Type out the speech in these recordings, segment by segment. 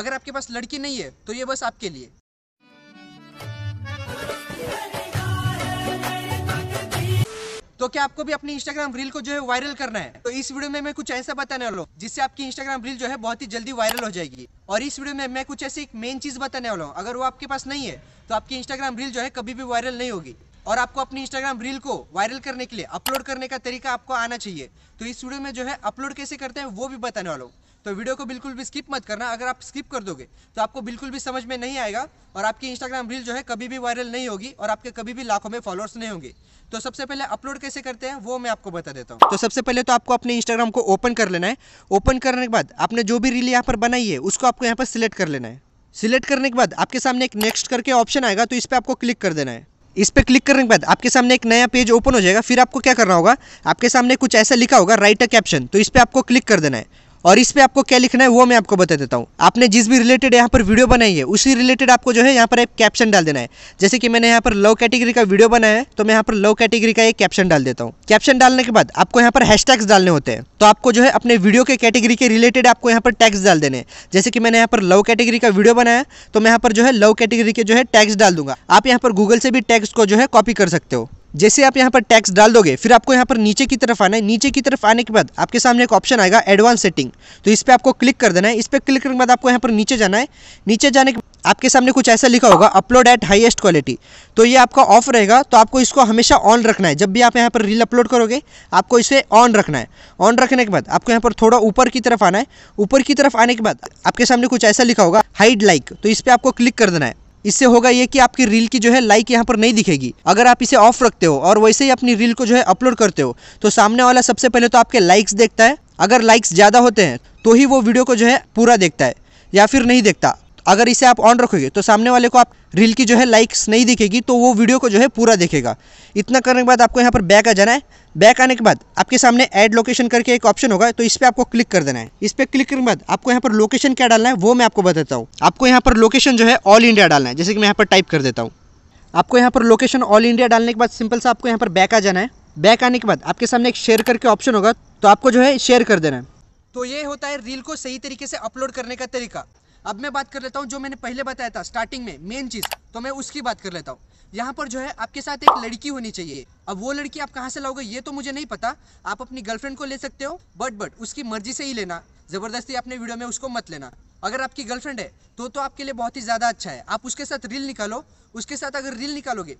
अगर आपके पास लड़की नहीं है तो ये बस आपके लिए तो क्या आपको भी अपनी इंस्टाग्राम रील को जो है वायरल करना है तो इस वीडियो में मैं कुछ ऐसा बताने वाला हूँ जिससे आपकी इंस्टाग्राम रील जो है बहुत ही जल्दी वायरल हो जाएगी और इस वीडियो में मैं कुछ ऐसी एक मेन चीज बताने वाला हूँ अगर वो आपके पास नहीं है तो आपकी इंस्टाग्राम रील जो है कभी भी वायरल नहीं होगी और आपको अपनी इंस्टाग्राम रील को वायरल करने के लिए अपलोड करने का तरीका आपको आना चाहिए तो इस वीडियो में जो है अपलोड कैसे करते हैं वो भी बताने वाला हूँ तो वीडियो को बिल्कुल भी स्किप मत करना अगर आप स्किप कर दोगे तो आपको बिल्कुल भी समझ में नहीं आएगा और आपकी इंस्टाग्राम रील जो है कभी भी वायरल नहीं होगी और आपके कभी भी लाखों में फॉलोअर्स नहीं होंगे तो सबसे पहले अपलोड कैसे करते हैं वो मैं आपको बता देता हूँ तो सबसे पहले तो आपको अपने इंस्टाग्राम को ओपन कर लेना है ओपन करने के बाद आपने जो भी रील यहाँ पर बनाई है उसको आपको यहाँ पर सिलेक्ट कर लेना है सिलेक्ट करने के बाद आपके सामने एक नेक्स्ट करके ऑप्शन आएगा तो इस पर आपको क्लिक कर देना है इस पर क्लिक करने के बाद आपके सामने एक नया पेज ओपन हो जाएगा फिर आपको क्या करना होगा आपके सामने कुछ ऐसा लिखा होगा राइट अ कैप्शन तो इस पर आपको क्लिक कर देना है और इस पर आपको क्या लिखना है वो मैं आपको बता देता हूँ आपने जिस भी रिलेटेड यहाँ पर वीडियो बनाई है उसी रिलेटेड आपको जो है यहाँ पर एक कैप्शन डाल देना है जैसे कि मैंने यहाँ पर लव कैटेगरी का वीडियो बनाया है तो मैं यहाँ पर लव कैटेगरी का एक कैप्शन डाल देता हूँ कैप्शन डालने के बाद आपको यहाँ पर हैश डालने होते हैं तो आपको जो है अपने वीडियो के कैटेगरी के रिलेटेड आपको यहाँ पर टैक्स डाल देने जैसे कि मैंने यहाँ पर लव कैटेगरी का वीडियो बनाया तो मैं यहाँ पर जो है लव कैटेगरी के जो है टैक्स डाल दूंगा आप यहाँ पर गूगल से भी टैक्स को जो है कॉपी कर सकते हो जैसे आप यहाँ पर टैक्स डाल दोगे फिर आपको यहाँ पर नीचे की तरफ आना है नीचे की तरफ आने के बाद आपके सामने एक ऑप्शन आएगा एडवांस सेटिंग तो इस पर आपको क्लिक कर देना है इस पर क्लिक करने के बाद आपको यहाँ पर नीचे जाना है नीचे जाने के आपके सामने कुछ ऐसा लिखा होगा अपलोड एट हाईएस्ट क्वालिटी तो ये आपका ऑफ रहेगा तो आपको इसको हमेशा ऑन रखना है जब भी आप यहाँ पर रील अपलोड करोगे आपको इसे ऑन रखना है ऑन रखने के बाद आपको यहाँ पर थोड़ा ऊपर की तरफ आना है ऊपर की तरफ आने के बाद आपके सामने कुछ ऐसा लिखा होगा हाइड लाइक तो इस पर आपको क्लिक कर देना है इससे होगा ये कि आपकी रील की जो है लाइक यहाँ पर नहीं दिखेगी अगर आप इसे ऑफ रखते हो और वैसे ही अपनी रील को जो है अपलोड करते हो तो सामने वाला सबसे पहले तो आपके लाइक्स देखता है अगर लाइक्स ज़्यादा होते हैं तो ही वो वीडियो को जो है पूरा देखता है या फिर नहीं देखता अगर इसे आप ऑन रखोगे तो सामने वाले को आप रील की जो है लाइक्स नहीं दिखेगी तो वो वीडियो को जो है पूरा देखेगा इतना करने के बाद आपको यहाँ पर बैक आ जाना है बैक आने के बाद आपके सामने ऐड लोकेशन करके एक ऑप्शन होगा तो इस पर आपको क्लिक कर देना है इस पर क्लिक करने के बाद आपको यहाँ पर लोकेशन क्या डालना है वो मैं आपको बताता हूँ आपको यहाँ पर लोकेशन जो है ऑल इंडिया डालना है जैसे कि मैं यहाँ पर टाइप कर देता हूँ आपको यहाँ पर लोकेशन ऑल इंडिया डालने के बाद सिंपल सा आपको यहाँ पर बैक आ जाना है बैक आने के बाद आपके सामने एक शेयर करके ऑप्शन होगा तो आपको जो है शेयर कर देना है तो ये होता है रील को सही तरीके से अपलोड करने का तरीका अब मैं बात कर लेता हूँ जो मैंने पहले बताया था स्टार्टिंग में मेन चीज़ तो मैं उसकी बात कर लेता हूँ यहाँ पर जो है आपके साथ एक लड़की होनी चाहिए अब वो लड़की आप कहाँ से लाओगे ये तो मुझे नहीं पता आप अपनी गर्लफ्रेंड को ले सकते हो बट बट उसकी मर्जी से ही लेना ज़बरदस्ती अपने वीडियो में उसको मत लेना अगर आपकी गर्लफ्रेंड है तो तो आपके लिए बहुत ही ज़्यादा अच्छा है आप उसके साथ रील निकालो उसके साथ अगर रील निकालोगे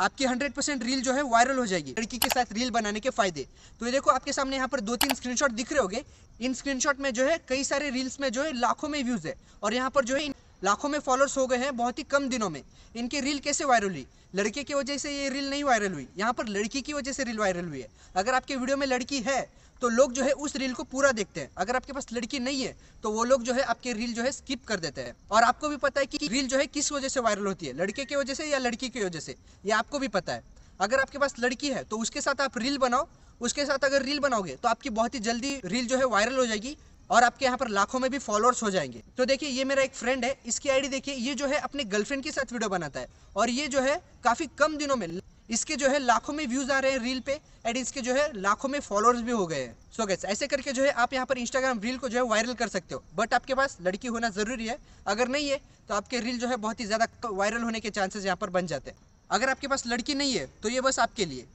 आपकी 100 परसेंट रील जो है वायरल हो जाएगी लड़की के साथ रील बनाने के फायदे तो ये देखो आपके सामने यहाँ पर दो तीन स्क्रीनशॉट दिख रहे होंगे इन स्क्रीनशॉट में जो है कई सारे रील्स में जो है लाखों में व्यूज़ है और यहाँ पर जो है लाखों में फॉलोअर्स हो गए हैं बहुत ही कम दिनों में इनके रील कैसे वायरल हुई लड़के की वजह से ये रील नहीं वायरल हुई यहाँ पर लड़की की वजह से रील वायरल हुई है अगर आपके वीडियो में लड़की है तो लोग जो है उस रील को पूरा देखते हैं अगर आपके पास लड़की नहीं है तो वो लोग जो है आपके रील जो है स्किप कर देते हैं और आपको भी पता है कि रील जो है किस वजह से वायरल होती है लड़के की वजह से या लड़की की वजह से ये आपको भी पता है अगर आपके पास लड़की है तो उसके साथ आप रील बनाओ उसके साथ अगर रील बनाओगे तो आपकी बहुत ही जल्दी रील जो है वायरल हो जाएगी और आपके यहाँ पर लाखों में भी फॉलोअर्स हो जाएंगे तो देखिए ये मेरा एक फ्रेंड है इसकी आईडी देखिए ये जो है अपने गर्लफ्रेंड के साथ वीडियो बनाता है और ये जो है काफ़ी कम दिनों में इसके जो है लाखों में व्यूज़ आ रहे हैं रील पे एंड इसके जो है लाखों में फॉलोअर्स भी हो गए हैं सो गैस ऐसे करके जो है आप यहाँ पर इंस्टाग्राम रील को जो है वायरल कर सकते हो बट आपके पास लड़की होना ज़रूरी है अगर नहीं है तो आपके रील जो है बहुत ही ज़्यादा वायरल होने के चांसेस यहाँ पर बन जाते हैं अगर आपके पास लड़की नहीं है तो ये बस आपके लिए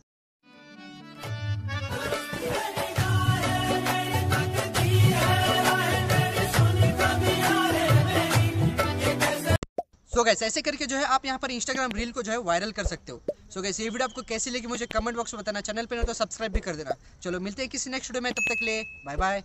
गैस ऐसे करके जो है आप यहाँ पर इंस्टाग्राम रील को जो है वायरल कर सकते हो सो गैस ये वीडियो आपको कैसी लगी मुझे कमेंट बॉक्स में बताना चैनल पर ना तो सब्सक्राइब भी कर देना चलो मिलते हैं किसी नेक्स्ट वीडियो में तब तक ले बाय बाय